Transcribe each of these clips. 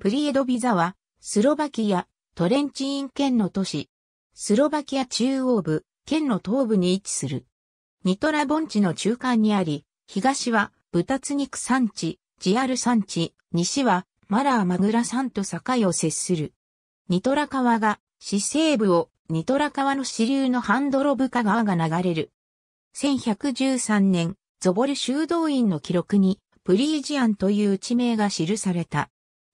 プリエドビザは、スロバキア、トレンチーン県の都市。スロバキア中央部、県の東部に位置する。ニトラ盆地の中間にあり、東はブタツニク産地、ジアル産地、西はマラーマグラ山と境を接する。ニトラ川が、市西部をニトラ川の支流のハンドロブカ川が流れる。1113年、ゾボル修道院の記録に、プリージアンという地名が記された。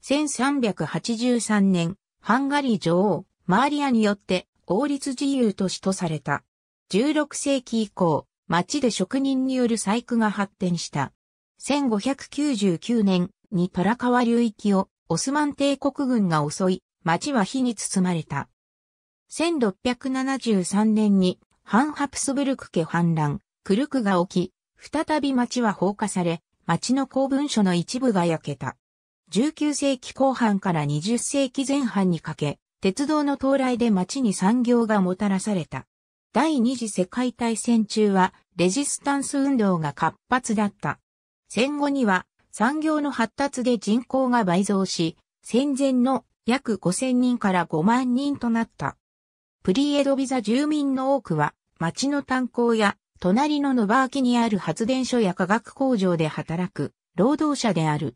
1383年、ハンガリー女王、マーリアによって王立自由都市とされた。16世紀以降、町で職人による細工が発展した。1599年にトラカワ流域をオスマン帝国軍が襲い、町は火に包まれた。1673年にハンハプスブルク家反乱、クルクが起き、再び町は放火され、町の公文書の一部が焼けた。19世紀後半から20世紀前半にかけ、鉄道の到来で町に産業がもたらされた。第二次世界大戦中はレジスタンス運動が活発だった。戦後には産業の発達で人口が倍増し、戦前の約5000人から5万人となった。プリエドビザ住民の多くは町の炭鉱や隣のノバーキにある発電所や化学工場で働く労働者である。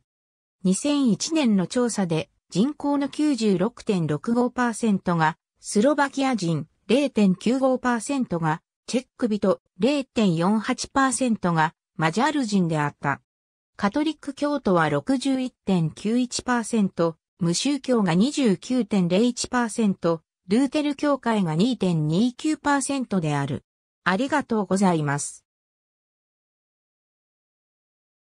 2001年の調査で人口の96.65%がスロバキア人、0.95%がチェック人、0.48%がマジャール人であった。カトリック教徒は61.91%、無宗教が29.01%、ルーテル教会が2.29%である。ありがとうございます。